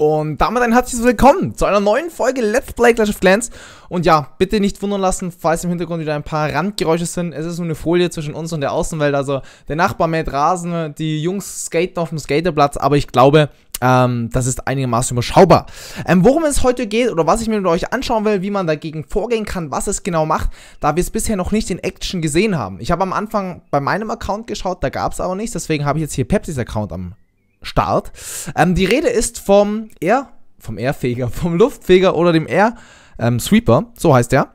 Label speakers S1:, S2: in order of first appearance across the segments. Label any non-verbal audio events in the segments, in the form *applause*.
S1: Und damit ein herzliches Willkommen zu einer neuen Folge Let's Play Clash of Clans. Und ja, bitte nicht wundern lassen, falls im Hintergrund wieder ein paar Randgeräusche sind. Es ist nur eine Folie zwischen uns und der Außenwelt. Also der Nachbar mäht Rasen, die Jungs skaten auf dem Skaterplatz. Aber ich glaube, ähm, das ist einigermaßen überschaubar. Ähm, worum es heute geht oder was ich mir mit euch anschauen will, wie man dagegen vorgehen kann, was es genau macht, da wir es bisher noch nicht in Action gesehen haben. Ich habe am Anfang bei meinem Account geschaut, da gab es aber nichts, deswegen habe ich jetzt hier Pepsis Account am Start. Ähm, die Rede ist vom Air, vom Airfeger, *laughs* vom Luftfeger oder dem Air ähm, Sweeper, so heißt der.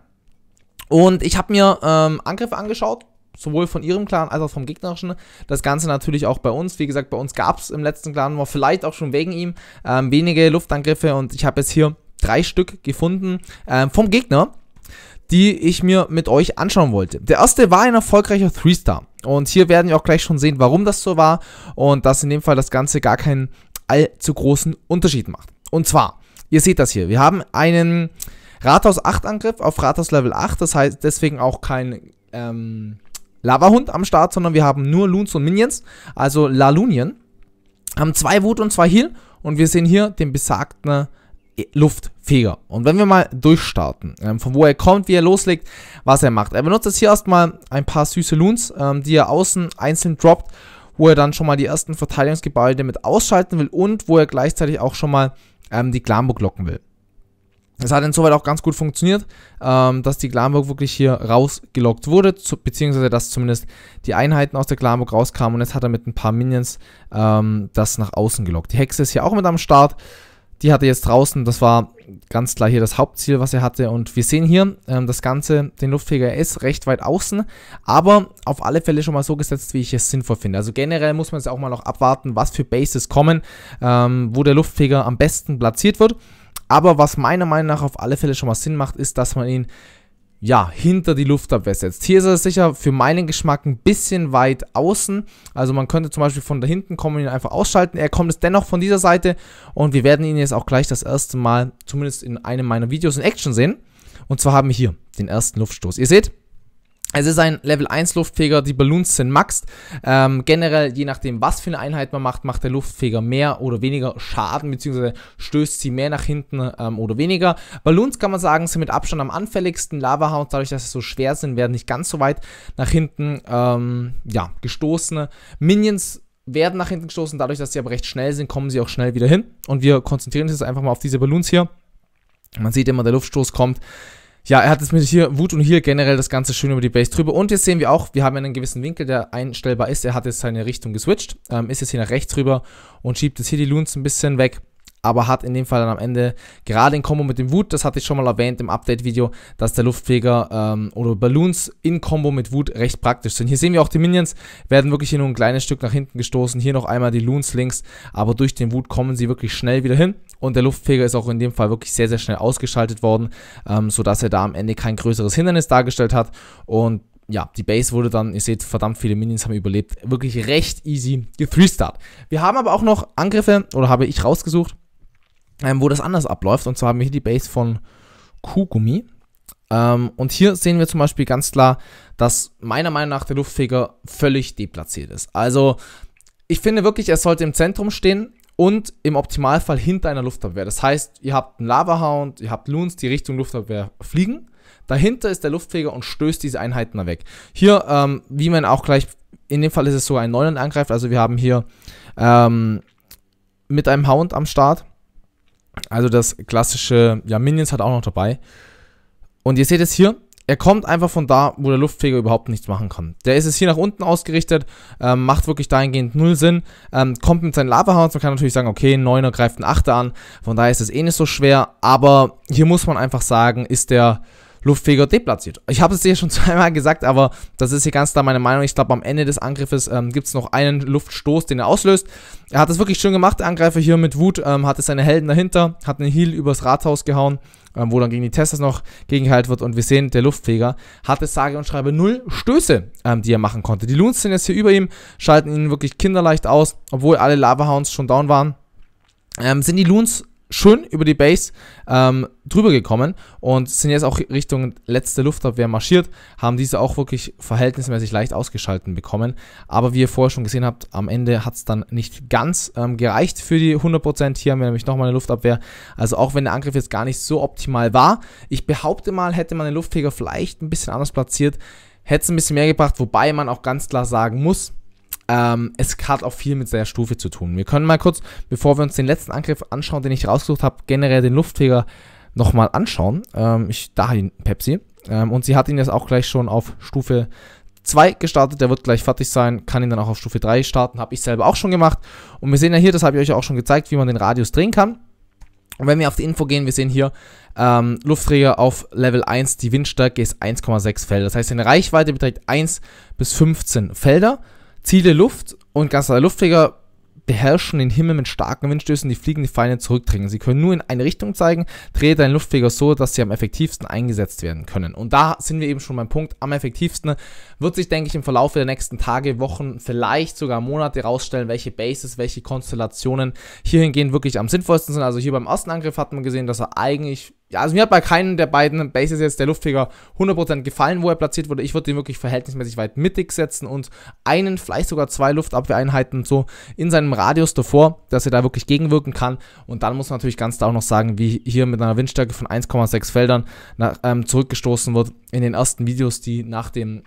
S1: Und ich habe mir ähm, Angriffe angeschaut, sowohl von ihrem Clan als auch vom gegnerischen. Das Ganze natürlich auch bei uns. Wie gesagt, bei uns gab es im letzten Clan war vielleicht auch schon wegen ihm ähm, wenige Luftangriffe und ich habe jetzt hier drei Stück gefunden ähm, vom Gegner, die ich mir mit euch anschauen wollte. Der erste war ein erfolgreicher Three star und hier werden wir auch gleich schon sehen, warum das so war und dass in dem Fall das Ganze gar keinen allzu großen Unterschied macht. Und zwar, ihr seht das hier, wir haben einen Rathaus 8 Angriff auf Rathaus Level 8, das heißt deswegen auch kein ähm, Lava-Hund am Start, sondern wir haben nur Loons und Minions, also Lalunien, haben zwei Wut und zwei Heal und wir sehen hier den besagten Luftfeger. Und wenn wir mal durchstarten, ähm, von wo er kommt, wie er loslegt, was er macht. Er benutzt jetzt hier erstmal ein paar süße Loons, ähm, die er außen einzeln droppt, wo er dann schon mal die ersten Verteidigungsgebäude mit ausschalten will und wo er gleichzeitig auch schon mal ähm, die Glamburg locken will. Es hat insoweit auch ganz gut funktioniert, ähm, dass die Glamburg wirklich hier rausgelockt wurde, zu, beziehungsweise dass zumindest die Einheiten aus der Glamburg rauskamen und jetzt hat er mit ein paar Minions ähm, das nach außen gelockt. Die Hexe ist hier auch mit am Start. Die hat er jetzt draußen, das war ganz klar hier das Hauptziel, was er hatte. Und wir sehen hier ähm, das Ganze, den Luftfeger S recht weit außen, aber auf alle Fälle schon mal so gesetzt, wie ich es sinnvoll finde. Also generell muss man jetzt auch mal noch abwarten, was für Bases kommen, ähm, wo der Luftfeger am besten platziert wird. Aber was meiner Meinung nach auf alle Fälle schon mal Sinn macht, ist, dass man ihn ja, hinter die Luftabwehr setzt. Hier ist er sicher für meinen Geschmack ein bisschen weit außen. Also man könnte zum Beispiel von da hinten kommen und ihn einfach ausschalten. Er kommt es dennoch von dieser Seite und wir werden ihn jetzt auch gleich das erste Mal, zumindest in einem meiner Videos in Action sehen. Und zwar haben wir hier den ersten Luftstoß. Ihr seht, es ist ein Level 1 Luftfeger, die Balloons sind maxed. Ähm, generell, je nachdem, was für eine Einheit man macht, macht der Luftfeger mehr oder weniger Schaden, beziehungsweise stößt sie mehr nach hinten ähm, oder weniger. Balloons kann man sagen, sind mit Abstand am anfälligsten. Lavahounds, dadurch, dass sie so schwer sind, werden nicht ganz so weit nach hinten ähm, ja, gestoßen. Minions werden nach hinten gestoßen, dadurch, dass sie aber recht schnell sind, kommen sie auch schnell wieder hin. Und wir konzentrieren uns jetzt einfach mal auf diese Balloons hier. Man sieht immer, der Luftstoß kommt ja, er hat jetzt mit hier Wut und hier generell das Ganze schön über die Base drüber. Und jetzt sehen wir auch, wir haben einen gewissen Winkel, der einstellbar ist. Er hat jetzt seine Richtung geswitcht, ähm, ist jetzt hier nach rechts drüber und schiebt jetzt hier die Loons ein bisschen weg aber hat in dem Fall dann am Ende gerade in Kombo mit dem Wut, das hatte ich schon mal erwähnt im Update-Video, dass der Luftfeger ähm, oder Balloons in Kombo mit Wut recht praktisch sind. Hier sehen wir auch die Minions, werden wirklich hier nur ein kleines Stück nach hinten gestoßen. Hier noch einmal die Loons links, aber durch den Wut kommen sie wirklich schnell wieder hin. Und der Luftfeger ist auch in dem Fall wirklich sehr, sehr schnell ausgeschaltet worden, ähm, sodass er da am Ende kein größeres Hindernis dargestellt hat. Und ja, die Base wurde dann, ihr seht, verdammt viele Minions haben überlebt. Wirklich recht easy gethree Wir haben aber auch noch Angriffe, oder habe ich rausgesucht, ähm, wo das anders abläuft. Und zwar haben wir hier die Base von Kugumi. Ähm, und hier sehen wir zum Beispiel ganz klar, dass meiner Meinung nach der Luftfeger völlig deplatziert ist. Also ich finde wirklich, er sollte im Zentrum stehen und im Optimalfall hinter einer Luftabwehr. Das heißt, ihr habt einen Lavahound, ihr habt Loons, die Richtung Luftabwehr fliegen. Dahinter ist der Luftfeger und stößt diese Einheiten da weg. Hier, ähm, wie man auch gleich, in dem Fall ist es sogar ein Neuland angreift. Also wir haben hier ähm, mit einem Hound am Start also das klassische, ja, Minions hat auch noch dabei. Und ihr seht es hier, er kommt einfach von da, wo der Luftfeger überhaupt nichts machen kann. Der ist jetzt hier nach unten ausgerichtet, ähm, macht wirklich dahingehend null Sinn, ähm, kommt mit seinen Lava-Hounds, man kann natürlich sagen, okay, ein Neuner greift einen Achter an, von daher ist es eh nicht so schwer, aber hier muss man einfach sagen, ist der Luftfeger deplatziert. Ich habe es dir schon *laughs* zweimal gesagt, aber das ist hier ganz klar meine Meinung. Ich glaube, am Ende des Angriffes ähm, gibt es noch einen Luftstoß, den er auslöst. Er hat es wirklich schön gemacht, der Angreifer hier mit Wut, ähm, hatte seine Helden dahinter, hat einen Heal übers Rathaus gehauen, ähm, wo dann gegen die Testers noch gegengehalten wird. Und wir sehen, der Luftfeger hatte sage und schreibe null Stöße, ähm, die er machen konnte. Die Loons sind jetzt hier über ihm, schalten ihn wirklich kinderleicht aus, obwohl alle Lava Hounds schon down waren. Ähm, sind die Loons schön über die Base ähm, drüber gekommen und sind jetzt auch Richtung letzte Luftabwehr marschiert, haben diese auch wirklich verhältnismäßig leicht ausgeschalten bekommen. Aber wie ihr vorher schon gesehen habt, am Ende hat es dann nicht ganz ähm, gereicht für die 100%. Hier haben wir nämlich nochmal eine Luftabwehr. Also auch wenn der Angriff jetzt gar nicht so optimal war, ich behaupte mal, hätte man den Luftfeger vielleicht ein bisschen anders platziert, hätte es ein bisschen mehr gebracht, wobei man auch ganz klar sagen muss, ähm, es hat auch viel mit seiner Stufe zu tun. Wir können mal kurz, bevor wir uns den letzten Angriff anschauen, den ich rausgesucht habe, generell den Luftfeger nochmal anschauen. Ähm, ich, dahin Pepsi. Ähm, und sie hat ihn jetzt auch gleich schon auf Stufe 2 gestartet. Der wird gleich fertig sein, kann ihn dann auch auf Stufe 3 starten. Habe ich selber auch schon gemacht. Und wir sehen ja hier, das habe ich euch auch schon gezeigt, wie man den Radius drehen kann. Und wenn wir auf die Info gehen, wir sehen hier ähm, Luftträger auf Level 1, die Windstärke ist 1,6 Felder. Das heißt, seine Reichweite beträgt 1 bis 15 Felder. Ziele Luft und ganzer also Luftfeger beherrschen den Himmel mit starken Windstößen, die fliegende Feinde zurückdrängen. Sie können nur in eine Richtung zeigen, drehe deinen Luftfeger so, dass sie am effektivsten eingesetzt werden können. Und da sind wir eben schon beim Punkt, am effektivsten wird sich, denke ich, im Verlauf der nächsten Tage, Wochen, vielleicht sogar Monate rausstellen, welche Bases, welche Konstellationen hierhingehend wirklich am sinnvollsten sind. Also hier beim ersten Angriff hat man gesehen, dass er eigentlich ja, also mir hat bei keinen der beiden Bases jetzt der Luftfeger 100% gefallen, wo er platziert wurde. Ich würde ihn wirklich verhältnismäßig weit mittig setzen und einen, vielleicht sogar zwei Luftabwehreinheiten so in seinem Radius davor, dass er da wirklich gegenwirken kann. Und dann muss man natürlich ganz da auch noch sagen, wie hier mit einer Windstärke von 1,6 Feldern nach, ähm, zurückgestoßen wird in den ersten Videos, die nach dem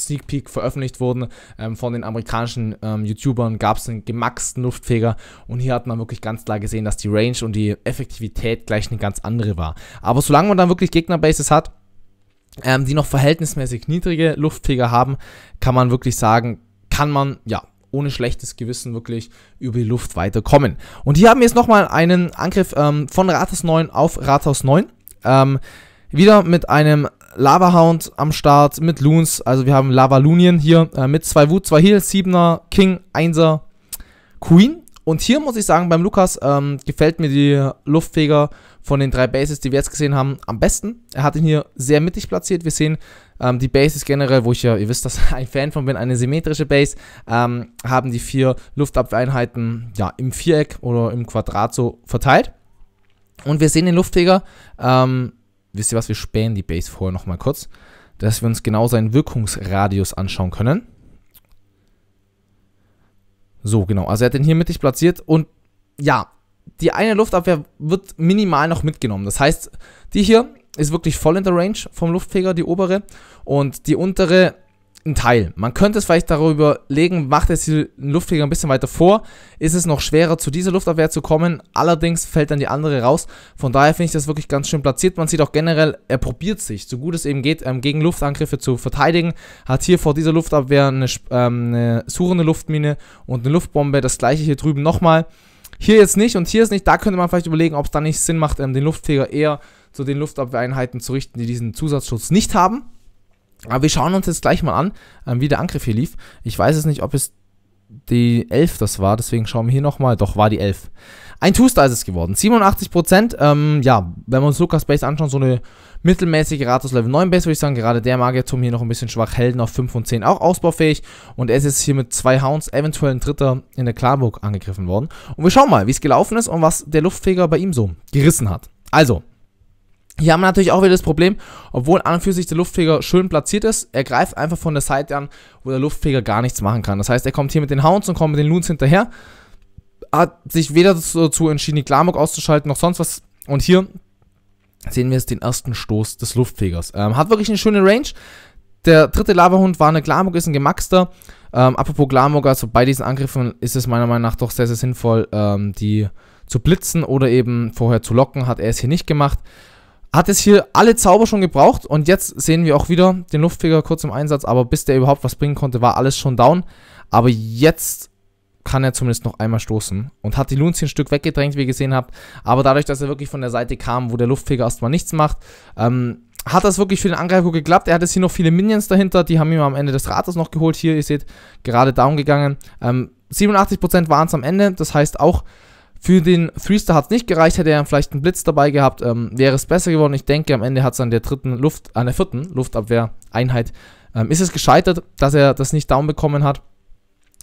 S1: Sneak Peek veröffentlicht wurden ähm, von den amerikanischen ähm, YouTubern, gab es einen gemaxten Luftfeger und hier hat man wirklich ganz klar gesehen, dass die Range und die Effektivität gleich eine ganz andere war. Aber solange man dann wirklich Gegnerbases hat, ähm, die noch verhältnismäßig niedrige Luftfeger haben, kann man wirklich sagen, kann man, ja, ohne schlechtes Gewissen wirklich über die Luft weiterkommen. Und hier haben wir jetzt nochmal einen Angriff ähm, von Rathaus 9 auf Rathaus 9. Ähm, wieder mit einem Lavahound am Start mit Loons. Also wir haben Lava Lavalunien hier äh, mit zwei Wut, zwei Heals, 7er, King, 1er, Queen. Und hier muss ich sagen, beim Lukas ähm, gefällt mir die Luftfeger von den drei Bases, die wir jetzt gesehen haben, am besten. Er hat ihn hier sehr mittig platziert. Wir sehen ähm, die Bases generell, wo ich ja, ihr wisst, dass ich *laughs* ein Fan von bin, eine symmetrische Base, ähm, haben die vier Luftabwehreinheiten ja, im Viereck oder im Quadrat so verteilt. Und wir sehen den Luftfeger ähm, wisst ihr was, wir spähen die Base vorher nochmal kurz, dass wir uns genau seinen Wirkungsradius anschauen können. So, genau. Also er hat den hier mittig platziert und ja, die eine Luftabwehr wird minimal noch mitgenommen. Das heißt, die hier ist wirklich voll in der Range vom Luftfeger, die obere. Und die untere ein Teil. Man könnte es vielleicht darüber legen, macht jetzt den Luftfeger ein bisschen weiter vor, ist es noch schwerer zu dieser Luftabwehr zu kommen, allerdings fällt dann die andere raus. Von daher finde ich das wirklich ganz schön platziert. Man sieht auch generell, er probiert sich, so gut es eben geht, ähm, gegen Luftangriffe zu verteidigen, hat hier vor dieser Luftabwehr eine, ähm, eine suchende Luftmine und eine Luftbombe, das gleiche hier drüben nochmal. Hier jetzt nicht und hier ist nicht, da könnte man vielleicht überlegen, ob es dann nicht Sinn macht, ähm, den Luftfeger eher zu den Luftabwehreinheiten zu richten, die diesen Zusatzschutz nicht haben. Aber wir schauen uns jetzt gleich mal an, ähm, wie der Angriff hier lief. Ich weiß es nicht, ob es die 11 das war, deswegen schauen wir hier nochmal. Doch, war die 11. Ein Two-Star ist es geworden. 87%. Ähm, ja, wenn wir uns Lukas Base anschauen, so eine mittelmäßige Ratus Level 9 Base, würde ich sagen. Gerade der Magierturm hier noch ein bisschen schwach. Helden auf 5 und 10 auch ausbaufähig. Und er ist jetzt hier mit zwei Hounds, eventuell ein dritter in der Klarburg angegriffen worden. Und wir schauen mal, wie es gelaufen ist und was der Luftfeger bei ihm so gerissen hat. Also, hier haben wir natürlich auch wieder das Problem, obwohl an und für sich der Luftfeger schön platziert ist, er greift einfach von der Seite an, wo der Luftfeger gar nichts machen kann. Das heißt, er kommt hier mit den Hounds und kommt mit den Loons hinterher, hat sich weder dazu entschieden, die Klamok auszuschalten, noch sonst was. Und hier sehen wir jetzt den ersten Stoß des Luftfegers. Ähm, hat wirklich eine schöne Range. Der dritte Lavahund war eine Glamog, ist ein gemaxter. Ähm, apropos Glamog, also bei diesen Angriffen ist es meiner Meinung nach doch sehr, sehr sinnvoll, ähm, die zu blitzen oder eben vorher zu locken. Hat er es hier nicht gemacht hat es hier alle Zauber schon gebraucht und jetzt sehen wir auch wieder den Luftfeger kurz im Einsatz, aber bis der überhaupt was bringen konnte, war alles schon down. Aber jetzt kann er zumindest noch einmal stoßen und hat die Lunzi ein Stück weggedrängt, wie ihr gesehen habt. Aber dadurch, dass er wirklich von der Seite kam, wo der Luftfeger erstmal nichts macht, ähm, hat das wirklich für den Angreifer geklappt. Er hat jetzt hier noch viele Minions dahinter, die haben ihm am Ende des Rates noch geholt. Hier, ihr seht, gerade down gegangen. Ähm, 87% waren es am Ende, das heißt auch für den 3-Star hat es nicht gereicht, hätte er vielleicht einen Blitz dabei gehabt, ähm, wäre es besser geworden. Ich denke, am Ende hat es an der dritten Luft, an der vierten Luftabwehreinheit ähm, ist es gescheitert, dass er das nicht down bekommen hat.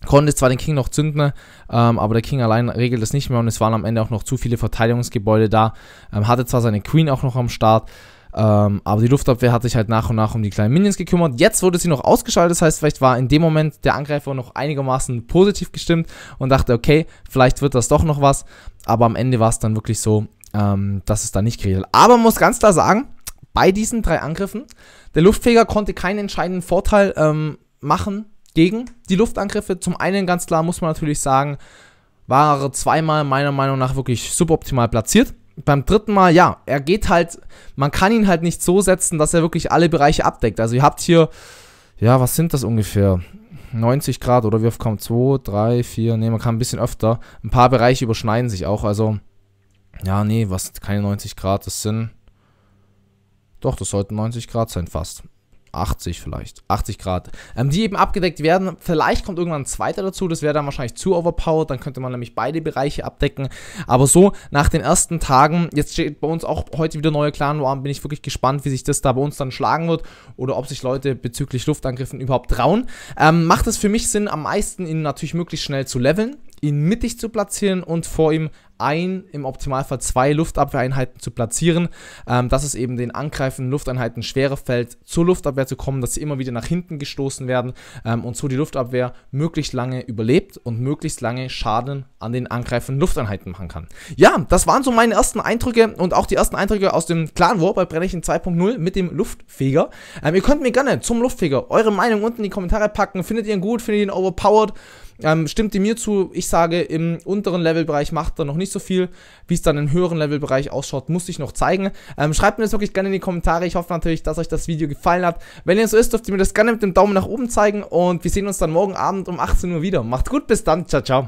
S1: Konnte zwar den King noch zünden, ähm, aber der King allein regelt das nicht mehr und es waren am Ende auch noch zu viele Verteidigungsgebäude da. Ähm, hatte zwar seine Queen auch noch am Start, ähm, aber die Luftabwehr hat sich halt nach und nach um die kleinen Minions gekümmert. Jetzt wurde sie noch ausgeschaltet, das heißt, vielleicht war in dem Moment der Angreifer noch einigermaßen positiv gestimmt und dachte, okay, vielleicht wird das doch noch was. Aber am Ende war es dann wirklich so, ähm, dass es da nicht geregelt. Aber man muss ganz klar sagen, bei diesen drei Angriffen, der Luftfeger konnte keinen entscheidenden Vorteil ähm, machen gegen die Luftangriffe. Zum einen ganz klar muss man natürlich sagen, war er zweimal meiner Meinung nach wirklich suboptimal platziert beim dritten Mal, ja, er geht halt, man kann ihn halt nicht so setzen, dass er wirklich alle Bereiche abdeckt. Also ihr habt hier, ja, was sind das ungefähr? 90 Grad oder wir kommen 2, 3, 4, nee, man kann ein bisschen öfter. Ein paar Bereiche überschneiden sich auch, also, ja, nee, was, keine 90 Grad, das sind, doch, das sollten 90 Grad sein, fast. 80 vielleicht, 80 Grad, ähm, die eben abgedeckt werden. Vielleicht kommt irgendwann ein zweiter dazu, das wäre dann wahrscheinlich zu overpowered, dann könnte man nämlich beide Bereiche abdecken. Aber so nach den ersten Tagen, jetzt steht bei uns auch heute wieder neue Clan War, bin ich wirklich gespannt, wie sich das da bei uns dann schlagen wird oder ob sich Leute bezüglich Luftangriffen überhaupt trauen. Ähm, macht es für mich Sinn, am meisten ihn natürlich möglichst schnell zu leveln ihn mittig zu platzieren und vor ihm ein, im Optimalfall zwei Luftabwehreinheiten zu platzieren, ähm, dass es eben den angreifenden Lufteinheiten schwerer fällt, zur Luftabwehr zu kommen, dass sie immer wieder nach hinten gestoßen werden ähm, und so die Luftabwehr möglichst lange überlebt und möglichst lange Schaden an den angreifenden Lufteinheiten machen kann. Ja, das waren so meine ersten Eindrücke und auch die ersten Eindrücke aus dem Clan War bei Brennichen 2.0 mit dem Luftfeger. Ähm, ihr könnt mir gerne zum Luftfeger eure Meinung unten in die Kommentare packen. Findet ihr ihn gut? Findet ihr ihn overpowered? Ähm, stimmt ihr mir zu? Ich sage, im unteren Levelbereich macht er noch nicht so viel. Wie es dann im höheren Levelbereich ausschaut, muss ich noch zeigen. Ähm, schreibt mir das wirklich gerne in die Kommentare. Ich hoffe natürlich, dass euch das Video gefallen hat. Wenn ihr so ist, dürft ihr mir das gerne mit dem Daumen nach oben zeigen. Und wir sehen uns dann morgen Abend um 18 Uhr wieder. Macht gut, bis dann. Ciao, ciao.